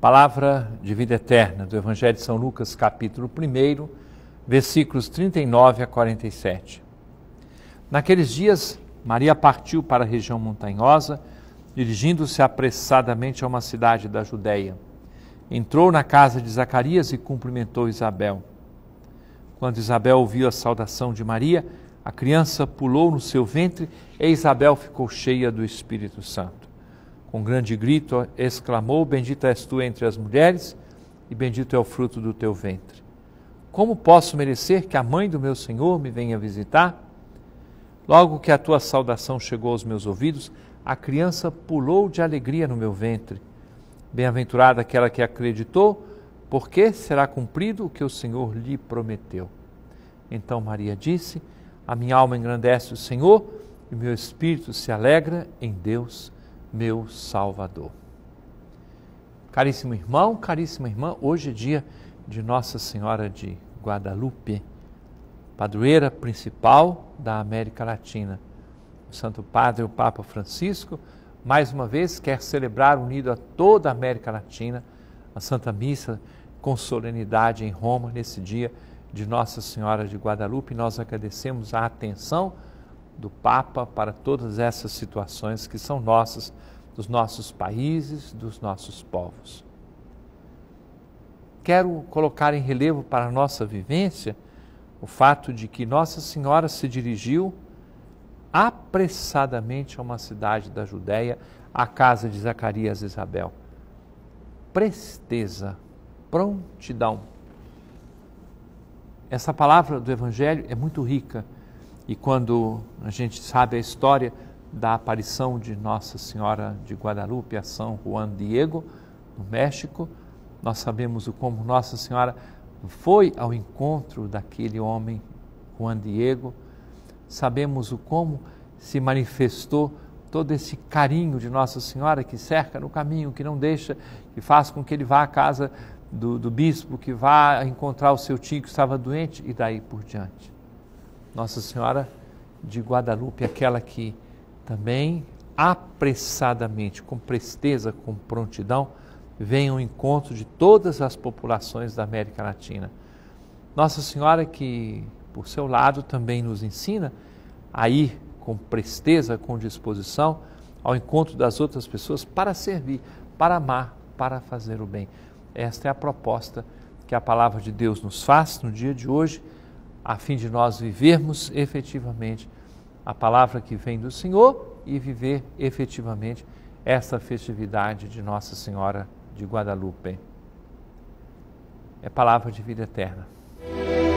Palavra de vida eterna do Evangelho de São Lucas, capítulo 1, versículos 39 a 47. Naqueles dias, Maria partiu para a região montanhosa, dirigindo-se apressadamente a uma cidade da Judéia. Entrou na casa de Zacarias e cumprimentou Isabel. Quando Isabel ouviu a saudação de Maria, a criança pulou no seu ventre e Isabel ficou cheia do Espírito Santo com grande grito, exclamou: Bendita és tu entre as mulheres, e bendito é o fruto do teu ventre. Como posso merecer que a mãe do meu Senhor me venha visitar? Logo que a tua saudação chegou aos meus ouvidos, a criança pulou de alegria no meu ventre. Bem-aventurada aquela que acreditou, porque será cumprido o que o Senhor lhe prometeu. Então Maria disse: A minha alma engrandece o Senhor, e o meu espírito se alegra em Deus meu Salvador. Caríssimo irmão, caríssima irmã, hoje é dia de Nossa Senhora de Guadalupe, padroeira principal da América Latina. O Santo Padre, o Papa Francisco, mais uma vez quer celebrar unido a toda a América Latina a Santa Missa com solenidade em Roma nesse dia de Nossa Senhora de Guadalupe. Nós agradecemos a atenção do Papa para todas essas situações que são nossas, dos nossos países, dos nossos povos. Quero colocar em relevo para a nossa vivência o fato de que Nossa Senhora se dirigiu apressadamente a uma cidade da Judéia, à casa de Zacarias e Isabel. Presteza, prontidão. Essa palavra do Evangelho é muito rica e quando a gente sabe a história da aparição de Nossa Senhora de Guadalupe a São Juan Diego, no México, nós sabemos o como Nossa Senhora foi ao encontro daquele homem, Juan Diego, sabemos o como se manifestou todo esse carinho de Nossa Senhora que cerca no caminho, que não deixa, que faz com que ele vá à casa do, do bispo, que vá encontrar o seu tio que estava doente e daí por diante. Nossa Senhora de Guadalupe, aquela que também apressadamente, com presteza, com prontidão, vem ao encontro de todas as populações da América Latina. Nossa Senhora que, por seu lado, também nos ensina a ir com presteza, com disposição, ao encontro das outras pessoas para servir, para amar, para fazer o bem. Esta é a proposta que a palavra de Deus nos faz no dia de hoje a fim de nós vivermos efetivamente a palavra que vem do Senhor e viver efetivamente essa festividade de Nossa Senhora de Guadalupe. É palavra de vida eterna.